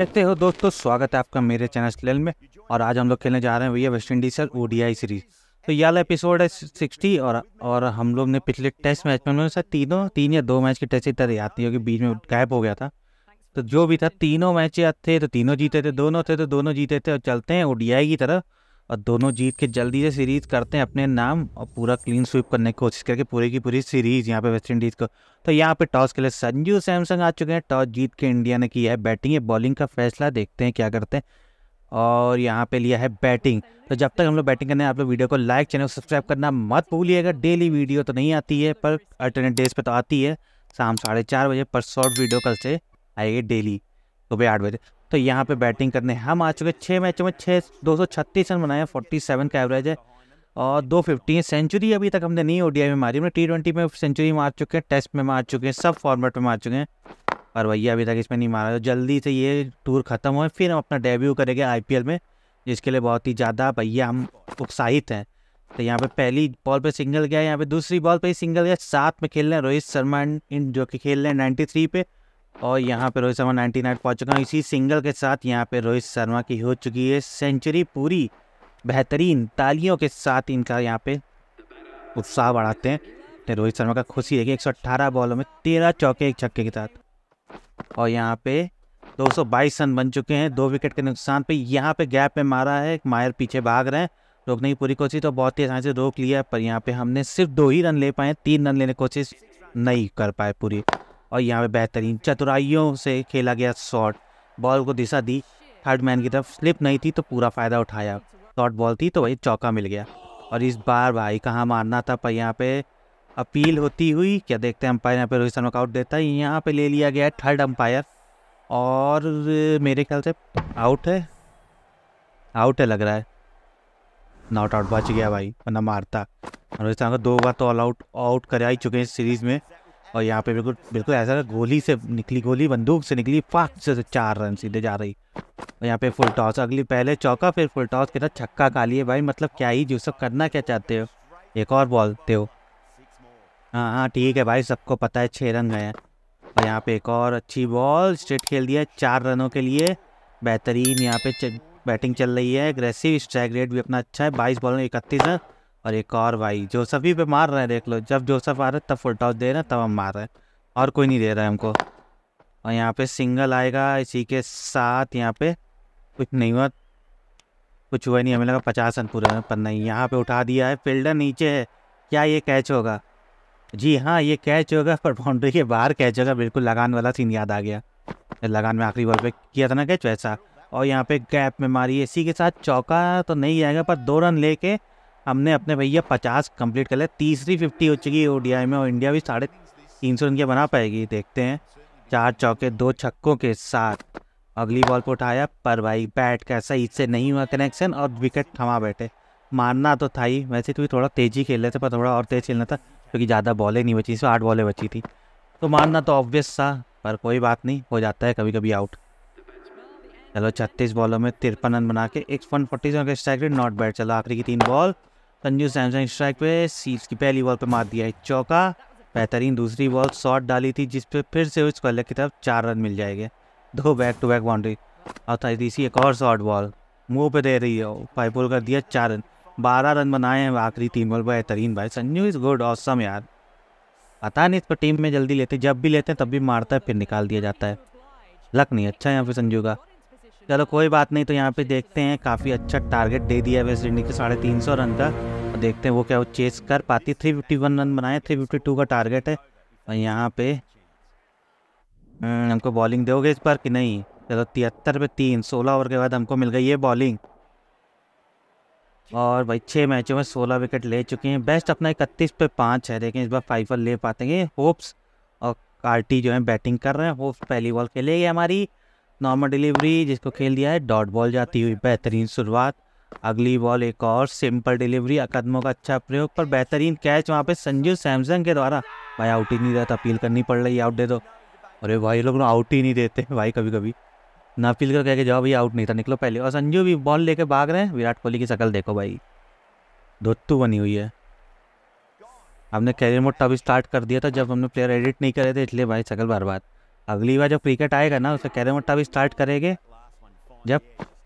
देखते हो दोस्तों स्वागत है आपका मेरे चैनल चैनल में और आज हम लोग खेलने जा रहे हैं भैया वेस्ट इंडीज सर ओडीआई सीरीज तो यह एपिसोड है सिक्सटी और और हम लोग ने पिछले टेस्ट मैच में उन्होंने सर तीनों तीन या दो मैच की टेस्ट इतना याद नहीं होगी बीच में गायब हो गया था तो जो भी था तीनों मैच याद थे तो तीनों जीते थे दोनों थे तो दोनों जीते थे और चलते हैं ओडीआई की तरफ और दोनों जीत के जल्दी से सीरीज़ करते हैं अपने नाम और पूरा क्लीन स्वीप करने की कोशिश करके पूरी की पूरी सीरीज़ यहाँ पे वेस्ट इंडीज़ को तो यहाँ पे टॉस के लिए संजू सैमसंग आ चुके हैं टॉस जीत के इंडिया ने किया है बैटिंग या बॉलिंग का फैसला देखते हैं क्या करते हैं और यहाँ पे लिया है बैटिंग तो जब तक हम लोग बैटिंग करने आप लोग वीडियो को लाइक चैनल सब्सक्राइब करना मत भूलिएगा डेली वीडियो तो नहीं आती है पर अल्टरनेट डेज पर तो आती है शाम साढ़े चार बजे पर शॉर्ट वीडियो कल से आएगी डेली सुबह आठ बजे तो यहाँ पे बैटिंग करने हम आ चुके छः मैचों में छः दो सौ छत्तीस रन बनाए फोर्टी सेवन का एवरेज है और दो फिफ्टी है सेंचुरी अभी तक हमने नहीं ओडीआई में मारी हमने टी ट्वेंटी में सेंचुरी मार चुके हैं टेस्ट में मार चुके हैं सब फॉर्मेट में मार चुके हैं पर भैया अभी तक इसमें नहीं मारा तो जल्दी से ये टूर ख़त्म हो फिर हम अपना डेब्यू करेंगे आई में जिसके लिए बहुत ही ज़्यादा भैया हम उत्साहित हैं तो यहाँ पे पहली बॉल पे सिंगल गया यहाँ पे दूसरी बॉल पे ही सिंगल गया साथ में खेल रहे हैं रोहित शर्मा इन जो कि खेल रहे हैं नाइन्टी थ्री पे और यहाँ पे रोहित शर्मा 99 नाइन पहुँच चुका है इसी सिंगल के साथ यहाँ पे रोहित शर्मा की हो चुकी है सेंचुरी पूरी बेहतरीन तालियों के साथ इनका यहाँ पे उत्साह बढ़ाते हैं रोहित शर्मा का खुशी देखिए 118 बॉलों में 13 चौके एक छक्के के साथ और यहाँ पे 222 रन बन चुके हैं दो विकेट के नुकसान पर यहाँ पे गैप में मारा है मायर पीछे भाग रहे हैं रोकने की पूरी कोशिश तो बहुत ही आसानी से रोक लिया पर यहाँ पे हमने सिर्फ दो ही रन ले पाए तीन रन लेने की कोशिश नहीं कर पाए पूरी और यहाँ पे बेहतरीन चतुराइयों से खेला गया शॉट बॉल को दिशा दी थर्ड मैन की तरफ स्लिप नहीं थी तो पूरा फ़ायदा उठाया शॉर्ट बॉल थी तो वही चौका मिल गया और इस बार भाई कहाँ मारना था पर यहाँ पे अपील होती हुई क्या देखते हैं अंपायर यहाँ पे रोहित शर्मा का आउट देता है यहाँ पे ले लिया गया है थर्ड अंपायर और मेरे ख्याल से आउट है आउट है लग रहा है नॉट आउट बच गया भाई वरना मारता रोहित शर्मा दो बार तो ऑल आउट आउट करा ही चुके हैं इस सीरीज़ में और यहाँ पे बिल्कुल बिल्कुल ऐसा गोली से निकली गोली बंदूक से निकली फास्ट से चार रन सीधे जा रही और यहाँ पे फुल टॉस अगली पहले चौका फिर फुल टॉस के साथ छक्का काली लिए भाई मतलब क्या ही सब करना क्या चाहते हो एक और बॉल दे हो हाँ हाँ ठीक है भाई सबको पता है छः रन गए और यहाँ पे एक और अच्छी बॉल स्ट्रेट खेल दिया चार रनों के लिए बेहतरीन यहाँ पे बैटिंग चल रही है एग्रेसिव स्ट्राइक रेट भी अपना अच्छा है बाईस बॉल में इकतीस रन और एक और भाई जोसफ ही पे मार रहे हैं देख लो जब जोसफ आ रहे तब फुल टॉस दे रहे हैं तब हम मार रहे हैं और कोई नहीं दे रहा है हमको और यहाँ पे सिंगल आएगा इसी के साथ यहाँ पे कुछ नहीं हुआ कुछ हुआ नहीं हमें लगा पचास रन पूरे पर नहीं यहाँ पे उठा दिया है फील्डर नीचे है क्या ये कैच होगा जी हाँ ये कैच होगा पर बाउंड्री के बाहर कैच होगा बिल्कुल लगान वाला सीन याद आ गया लगान में आखिरी बॉल पे किया था ना कैच वैसा और यहाँ पे गैप में मारी इसी के साथ चौका तो नहीं आएगा पर दो रन लेके हमने अपने भैया पचास कंप्लीट कर लिया तीसरी फिफ्टी हो चुकी है ओडीआई में और इंडिया भी साढ़े तीन सौ रन की बना पाएगी देखते हैं चार चौके दो छक्कों के साथ अगली बॉल पर उठाया पर भाई बैट का इससे नहीं हुआ कनेक्शन और विकेट थमा बैठे मारना तो था ही वैसे तो भी थोड़ा तेज़ी खेल रहे थे पर थोड़ा और तेज़ खेलना था क्योंकि ज़्यादा बॉलें नहीं बची इसमें आठ बॉलें बची थी तो मारना तो ऑब्वियस था पर कोई बात नहीं हो जाता है कभी कभी आउट चलो छत्तीस बॉलों में तिरपन रन बना के एक वन फोर्टी सेवन का स्ट्राइक रेट नॉट बैट चलो आखिरी की तीन बॉल संजू सैमसंग स्ट्राइक पे सीट्स की पहली बॉल पे मार दिया है चौका बेहतरीन दूसरी बॉल शॉट डाली थी जिस पे फिर से स्कॉलर की तरफ चार रन मिल जाएंगे दो बैक टू बैक बाउंड्री और तीसरी एक और शॉर्ट बॉल मुंह पे दे रही है फाइव बॉल कर दिया चार रन बारह रन बनाए हैं आखिरी तीन बॉल बेहतरीन भाई संजू इज़ गुड औसम यार पता नहीं पर टीम में जल्दी लेते जब भी लेते हैं तब भी मारता है फिर निकाल दिया जाता है लक नहीं अच्छा है यहाँ पे संजू का चलो कोई बात नहीं तो यहाँ पे देखते हैं काफ़ी अच्छा टारगेट दे दिया वेस्ट इंडीज के साढ़े तीन सौ रन का और देखते हैं वो क्या वो चेस कर पाती थ्री फिफ्टी वन रन बनाए थ्री फिफ्टी टू का टारगेट है और यहाँ पे हम्म, हमको बॉलिंग दोगे इस बार कि नहीं चलो तिहत्तर पे तीन सोलह ओवर के बाद हमको मिल गई है बॉलिंग और भाई छः मैचों में सोलह विकेट ले चुके हैं बेस्ट अपना इकतीस पे पाँच है देखें इस बार फाइफर ले पाते हैं होप्स और कार्टी जो है बैटिंग कर रहे हैं होप्स पहली बॉल खेलेगी हमारी नॉर्मल डिलीवरी जिसको खेल दिया है डॉट बॉल जाती हुई बेहतरीन शुरुआत अगली बॉल एक और सिंपल डिलीवरी कदमों का अच्छा प्रयोग पर बेहतरीन कैच वहाँ पे संजू सैमसंग के द्वारा भाई आउट ही नहीं देता अपील करनी पड़ रही आउट दे दो अरे भाई लोग आउट ही नहीं देते भाई कभी कभी ना अपील कर कह के जाओ भाई आउट नहीं था निकलो पहले और संजू भी बॉल लेके भाग रहे हैं विराट कोहली की शकल देखो भाई धोतू बनी हुई है हमने कैरियर मोड तब स्टार्ट कर दिया था जब हमने प्लेयर एडिट नहीं करे थे इसलिए भाई शकल बर्बाद अगली बार जब क्रिकेट आएगा ना उसे कैरम उठा भी स्टार्ट करेंगे जब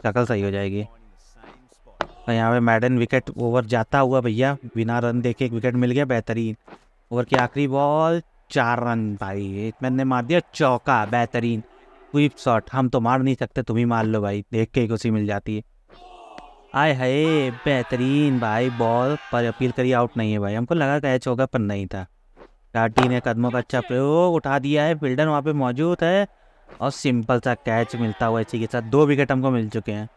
शकल सही हो जाएगी तो यहाँ पे मैडन विकेट ओवर जाता हुआ भैया बिना रन देखे एक विकेट मिल गया बेहतरीन ओवर की आखिरी बॉल चार रन भाई मैंने मार दिया चौका बेहतरीन क्विप शॉट हम तो मार नहीं सकते तुम ही मार लो भाई देख के उसी मिल जाती है आए हाय बेहतरीन भाई बॉल पर अपील करिए आउट नहीं है भाई हमको लगा कैच होगा पर नहीं था टाटी ने कदमों का अच्छा प्रयोग उठा दिया है फील्डर वहाँ पे मौजूद है और सिंपल सा कैच मिलता हुआ इसी के साथ दो विकेट हमको मिल चुके हैं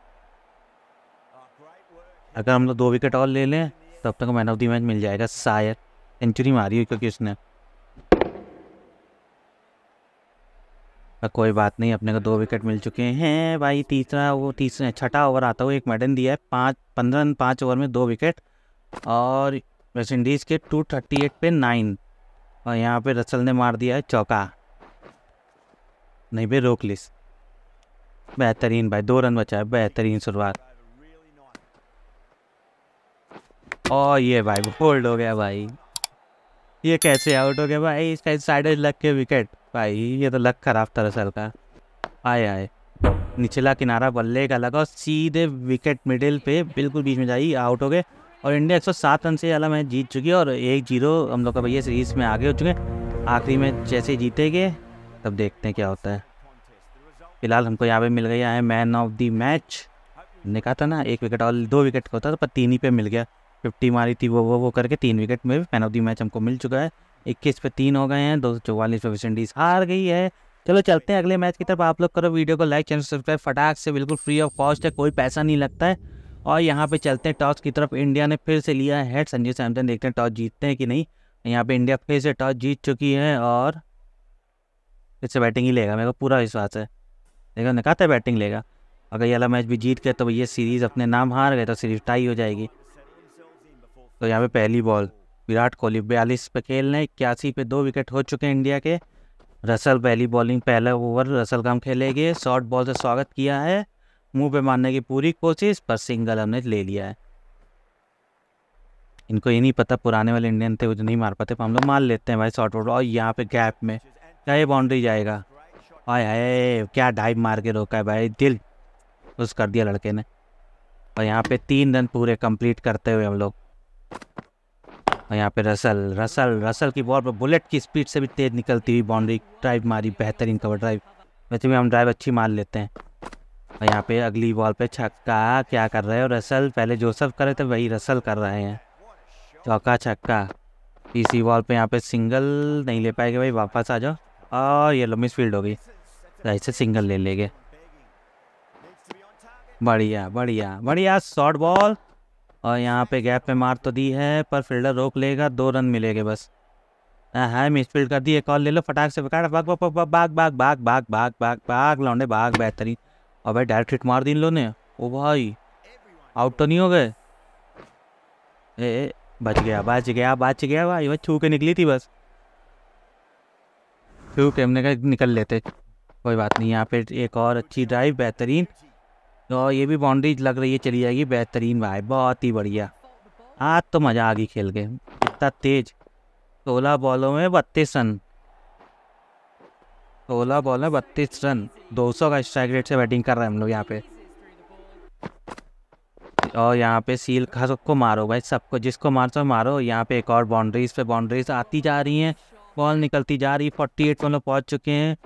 अगर हम लोग दो विकेट और ले लें तब तक मैन ऑफ द मैच मिल जाएगा शायद सेंचुरी मारी हुई क्योंकि उसने कोई बात नहीं अपने को दो विकेट मिल चुके हैं भाई तीसरा वो तीसरा छठा ओवर आता हुआ एक मेडन दिया है पाँच पंद्रह पाँच ओवर में दो विकेट और वेस्ट इंडीज़ के टू थर्टी एट पे नाइन और यहाँ पे रसल ने मार दिया है चौका नहीं भाई रोक लिस बेहतरीन भाई दो रन बचा है बेहतरीन शुरुआत और ये भाई होल्ड हो गया भाई ये कैसे आउट हो गया भाई इसका साइड लग के विकेट भाई ये तो लग खराब था रसल का आए आए निचला किनारा बल्ले का लगा और सीधे विकेट मिडिल पे बिल्कुल बीच में जाइए आउट हो गए और इंडिया एक सौ सात रन से ज़्यादा मैच जीत चुकी है और एक जीरो हम लोग का भैया सीरीज में आगे हो चुके हैं आखिरी में जैसे जीतेंगे तब देखते हैं क्या होता है फिलहाल हमको यहाँ पे मिल गया है मैन ऑफ द मैच ने कहा था ना एक विकेट और दो विकेट का होता था पर तीन ही पे मिल गया फिफ्टी मारी थी वो वो वो करके तीन विकेट में मैन ऑफ द मैच हमको मिल चुका है इक्कीस पे तीन हो गए हैं दो सौ चौवालीस पे वेस्ट इंडीज़ हार गई है चलो चलते हैं अगले मैच की तरफ आप लोग करो वीडियो को लाइक चैनल सब्सक्राइब फटाक से बिल्कुल फ्री ऑफ कॉस्ट है कोई पैसा नहीं लगता है और यहाँ पे चलते हैं टॉस की तरफ इंडिया ने फिर से लिया है हेड संजय सैमसन देखते हैं टॉस जीतते हैं कि नहीं यहाँ पे इंडिया फिर से टॉस जीत चुकी है और फिर से बैटिंग ही लेगा मेरे को पूरा विश्वास है देखो ने कहा बैटिंग लेगा अगर ये अला मैच भी जीत गए तो ये सीरीज़ अपने नाम हार गए तो सीरीज टाई हो जाएगी तो यहाँ पे पहली बॉल विराट कोहली बयालीस पे खेल रहे हैं इक्यासी पे दो विकेट हो चुके हैं इंडिया के रसल पहली बॉलिंग पहला ओवर रसल का हम खेलेंगे शॉर्ट बॉल से स्वागत किया है मुंह पे मारने की पूरी कोशिश पर सिंगल हमने ले लिया है इनको ये नहीं पता पुराने वाले इंडियन थे वो जो नहीं मार पाते हम लोग मार लेते हैं भाई शॉर्ट वोट और यहाँ पे गैप में क्या ये बाउंड्री जाएगा आए आए क्या डाइव मार के रोका है भाई दिल उस कर दिया लड़के ने और यहाँ पे तीन रन पूरे कंप्लीट करते हुए हम लोग और यहाँ पे रसल रसल रसल की बॉल पर बुलेट की स्पीड से भी तेज़ निकलती हुई बाउंड्री ड्राइव मारी बेहतरीन कवर ड्राइव वैसे भी हम ड्राइव अच्छी मार लेते हैं और यहाँ पे अगली बॉल पे छक्का क्या कर रहे हो रसल पहले जोसफ करे थे वही रसल कर रहे हैं चौका छक्का इसी बॉल पे यहाँ पे सिंगल नहीं ले पाएगा भाई वापस आ जाओ और ये लो मिस फील्ड ऐसे सिंगल ले लेंगे बढ़िया बढ़िया बढ़िया शॉर्ट बॉल और यहाँ पे गैप पे मार तो दी है पर फील्डर रोक लेगा दो रन मिलेंगे बस हाँ मिसफील्ड कर दी एक कॉल ले लो फटाक से पकड़ भाग भाग भाग भाग भाग भाग भाग भाग भाग लौंडे भाग बेहतरीन और भाई डायरेक्ट हिट मार दी इन लोगों ने ओ भाई आउट तो नहीं हो गए ए बच गया बच गया बच गया भाई भाई छू के निकली थी बस छू के हमने कहा निकल लेते कोई बात नहीं यहाँ पे एक और अच्छी ड्राइव बेहतरीन और तो ये भी बाउंड्री लग रही है चली जाएगी बेहतरीन भाई बहुत ही बढ़िया आज तो मज़ा आ गई खेल के इतना तेज सोलह बॉलों में बत्तीस रन सोलह बॉल में बत्तीस रन दो सौ का स्ट्राइक रेट से बैटिंग कर रहे हैं हम लोग यहाँ पे और यहाँ पे सील खा सबको मारो भाई सबको जिसको मार सो मारो यहाँ पे एक और बाउंड्रीज पे बाउंड्रीज आती जा रही हैं बॉल निकलती जा रही है फोर्टी एट हम लोग पहुँच चुके हैं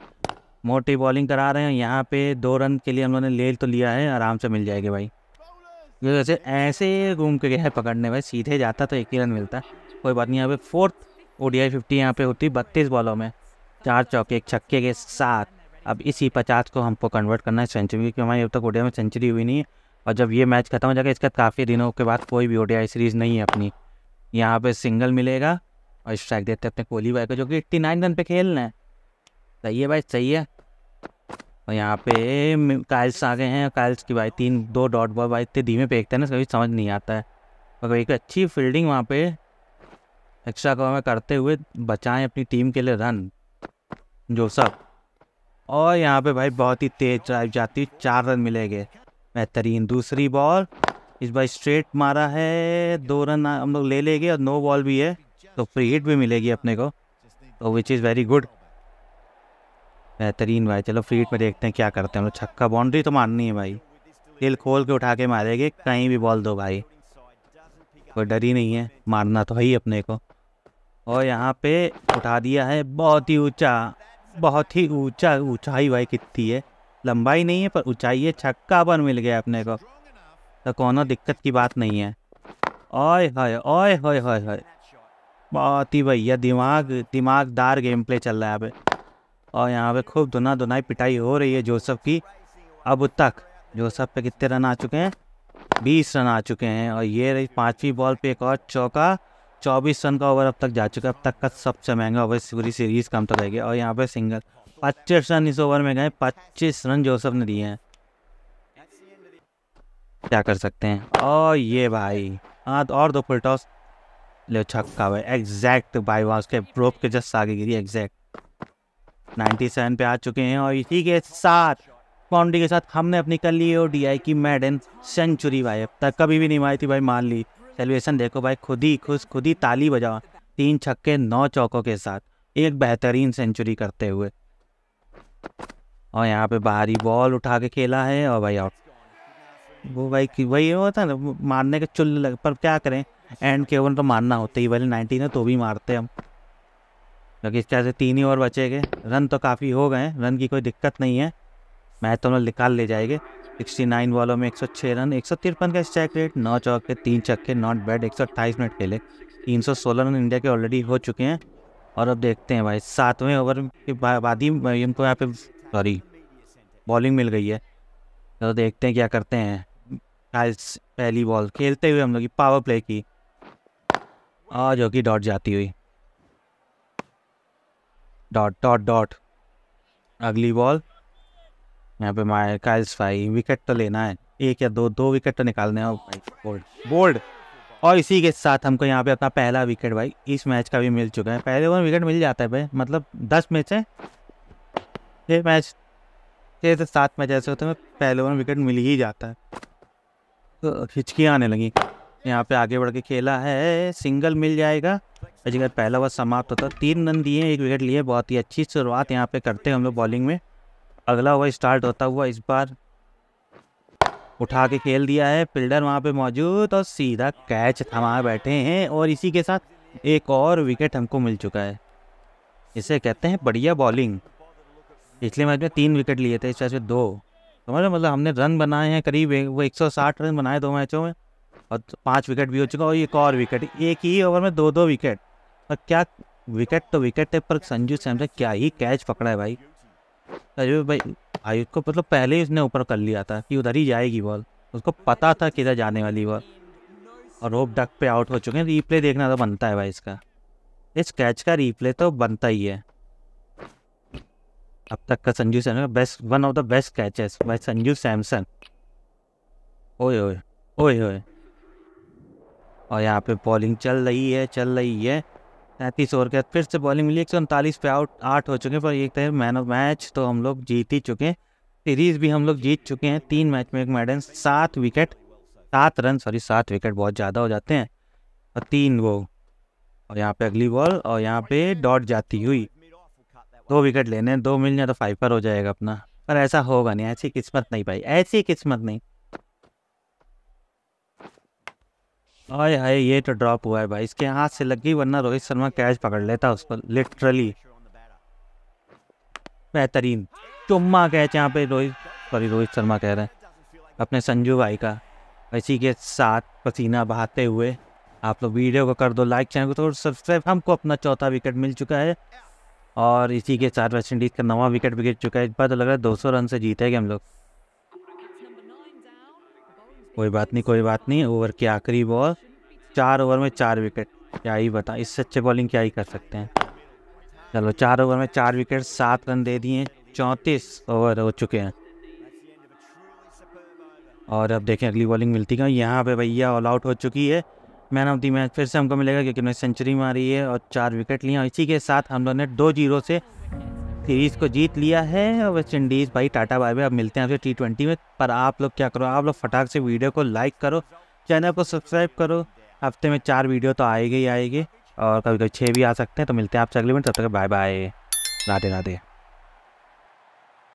मोटी बॉलिंग करा रहे हैं यहाँ पे दो रन के लिए हम लोगों ने ले तो लिया है आराम से मिल जाएगी भाई जैसे ऐसे घूम के गया है पकड़ने भाई सीधे जाता तो एक ही रन मिलता कोई बात नहीं यहाँ पे fourth O D I fifty यहाँ पे होती बत्तीस बॉलों में चार चौके एक छक्के के साथ अब इसी पचास को हमको कन्वर्ट करना है सेंचुरी क्योंकि हमारी अब तक ओडिया में सेंचुरी हुई नहीं है और जब ये मैच खत्म हो जाएगा इसके काफ़ी दिनों के बाद कोई भी ओडिया सीरीज़ नहीं है अपनी यहाँ पर सिंगल मिलेगा और स्ट्राइक देते हैं अपने कोहली भाई को जो कि एट्टी नाइन रन पे रहे हैं सही है भाई सही है और यहाँ पे काइल्स आ गए हैं काइल्स की भाई तीन दो डॉट बॉल भाई इतने धीमे फेंकते हैं ना कभी समझ नहीं आता है मगर एक अच्छी फील्डिंग वहाँ पे एक्स्ट्रा कवर में करते हुए बचाएं अपनी टीम के लिए रन सब और यहाँ पे भाई बहुत ही तेज ड्राइव जाती चार रन मिलेंगे बेहतरीन दूसरी बॉल इस बार स्ट्रेट मारा है दो रन हम लोग ले लेंगे और नो बॉल भी है तो फ्री हिट भी मिलेगी अपने को तो विच इज़ वेरी गुड बेहतरीन भाई चलो फ्री हिट में देखते हैं क्या करते हैं हम लोग छक्का बाउंड्री तो मारनी है भाई दिल खोल के उठा के मारेंगे कहीं भी बॉल दो भाई कोई डर ही नहीं है मारना तो है ही अपने को और यहाँ पे उठा दिया है बहुत ही ऊंचा बहुत ही ऊंचा ऊंचाई भाई कितनी है लंबाई नहीं है पर ऊंचाई है छक्का बन मिल गया अपने को तो कोनो दिक्कत की बात नहीं है ओए हाय ओए हाय हाय हाय बहुत ही भैया दिमाग दिमागदार गेम प्ले चल रहा है अब और यहाँ पे खूब धुना धुनाई पिटाई हो रही है जोसफ की अब तक जोसफ पे कितने रन आ चुके हैं बीस रन आ चुके हैं और ये रही पाँचवीं बॉल पे एक और चौका चौबीस रन का ओवर अब तक जा चुका है अब तक का सबसे महंगा ओवर पूरी सीरीज कम तो तक और यहाँ पे सिंगल पच्चीस रन इस ओवर में गए पच्चीस रन जोसफ ने दिए हैं क्या कर सकते हैं और ये भाई हाँ तो और दो फुल टॉस ले छक्का भाई एग्जैक्ट भाई वहाँ उसके प्रोप के जस्ट आगे गिरी एग्जैक्ट नाइन्टी सेवन पे आ चुके हैं और इसी के साथ बाउंड्री के साथ हमने अपनी कर ली और डी आई की मैडन सेंचुरी भाई अब तक कभी भी नहीं मारी थी भाई मान ली सेलिब्रेशन देखो भाई खुद ही खुश खुद ही ताली बजाओ तीन छक्के नौ चौकों के साथ एक बेहतरीन सेंचुरी करते हुए और यहाँ पे बाहरी बॉल उठा के खेला है और भाई आउट वो भाई कि वही होता ना मारने के चुल्ल लग पर क्या करें एंड के ओवर तो मारना होता ही वाले नाइनटीन है तो भी मारते हम क्योंकि इस तरह से तीन ही ओवर बचे गए रन तो काफ़ी हो गए रन की कोई दिक्कत नहीं है मैच तो निकाल ले जाएंगे 69 वालों में एक सौ रन एक तिरपन का स्ट्राइक रेट नौ चौके तीन छक्के नॉट बैड एक सौ अट्ठाईस मिनट खेले तीन सौ सोलह रन इंडिया के ऑलरेडी हो चुके हैं और अब देखते हैं भाई सातवें ओवर के बाद ही इनको यहाँ पे सॉरी बॉलिंग मिल गई है तो देखते हैं क्या करते हैं पहली बॉल खेलते हुए हम लोग की पावर प्ले की आज जो कि डॉट जाती हुई डॉट डॉट डॉट अगली बॉल यहाँ पे काइल्स भाई विकेट तो लेना है एक या दो दो विकेट तो निकालने हैं भाई बोल्ड बोल्ड और इसी के साथ हमको यहाँ पे अपना पहला विकेट भाई इस मैच का भी मिल चुका है पहले ओवर विकेट मिल जाता है भाई मतलब दस मैच है छः मैच छः से सात मैच ऐसे होते हैं पहले ओवर विकेट मिल ही जाता है तो हिचकी आने लगी यहाँ पे आगे बढ़ के खेला है सिंगल मिल जाएगा जगह पहला ओवर समाप्त होता तीन रन दिए एक विकेट लिए बहुत ही अच्छी शुरुआत यहाँ पे करते हैं हम लोग बॉलिंग में अगला ओवर स्टार्ट होता हुआ इस बार उठा के खेल दिया है फील्डर वहाँ पे मौजूद और सीधा कैच थमा बैठे हैं और इसी के साथ एक और विकेट हमको मिल चुका है इसे कहते हैं बढ़िया बॉलिंग पिछले मैच में तीन विकेट लिए थे इस मैच में दो समझ तो मतलब, मतलब हमने रन बनाए हैं करीब वो 160 रन बनाए दो मैचों में और पांच विकेट भी हो चुका और एक और विकेट एक ही ओवर में दो दो विकेट और क्या विकेट तो विकेट है पर संजू सैमसन क्या ही कैच पकड़ा है भाई अरे भाई आयुष को मतलब पहले ही उसने ऊपर कर लिया था कि उधर ही जाएगी बॉल उसको पता था किधर जाने वाली बॉल और रोप डक पे आउट हो चुके हैं रीप्ले देखना तो बनता है भाई इसका इस कैच का रीप्ले तो बनता ही है अब तक का Sanju Samson best one of the best catches by Sanju Samson ओए ओए ओए ओए और यहाँ पे बॉलिंग चल रही है चल रही है तैंतीस ओवर के फिर से बॉलिंग मिली एक सौ उनतालीस पे आउट आठ हो चुके पर एक तरह मैन ऑफ मैच तो हम लोग जीत ही चुके हैं सीरीज भी हम लोग जीत चुके हैं तीन मैच में एक मैडन सात विकेट सात रन सॉरी सात विकेट बहुत ज़्यादा हो जाते हैं और तीन वो और यहाँ पे अगली बॉल और यहाँ पे डॉट जाती हुई दो विकेट लेने दो मिल जाए तो फाइव पर हो जाएगा अपना पर ऐसा होगा नहीं ऐसी किस्मत नहीं पाई ऐसी किस्मत नहीं आए आए ये तो ड्रॉप हुआ है भाई इसके हाथ से लगी वरना रोहित शर्मा कैच पकड़ लेता उसको लिटरली बेहतरीन चुम्मा कैच यहाँ पे रोहित सॉरी रोहित शर्मा कह रहे हैं अपने संजू भाई का इसी के साथ पसीना बहाते हुए आप लोग वीडियो को कर दो लाइक चैनल को तो सब्सक्राइब हमको अपना चौथा विकेट मिल चुका है और इसी के साथ वेस्ट इंडीज़ का नवा विकेट भी गिर चुका है इस बार तो लग रहा है दो सौ रन से जीतेगा हम लोग कोई बात नहीं कोई बात नहीं ओवर के आखिरी बॉल चार ओवर में चार विकेट क्या ही बता इससे अच्छे बॉलिंग क्या ही कर सकते हैं चलो चार ओवर में चार विकेट सात रन दे दिए चौंतीस ओवर हो चुके हैं और अब देखें अगली बॉलिंग मिलती है यहाँ पे भैया ऑल आउट हो चुकी है मैन ऑफ दी मैच फिर से हमको मिलेगा क्योंकि उन्होंने सेंचुरी मारी है और चार विकेट लिए और इसी के साथ हम लोग ने दो जीरो से सीरीज़ को जीत लिया है वेस्ट इंडीज़ भाई टाटा बाय में अब मिलते हैं आपसे टी ट्वेंटी में पर आप लोग क्या करो आप लोग फटाक से वीडियो को लाइक करो चैनल को सब्सक्राइब करो हफ्ते में चार वीडियो तो आएगी ही आएगी और कभी कभी छः भी आ सकते हैं तो मिलते हैं आपसे अगले में तब तक बाय बाय राधे राधे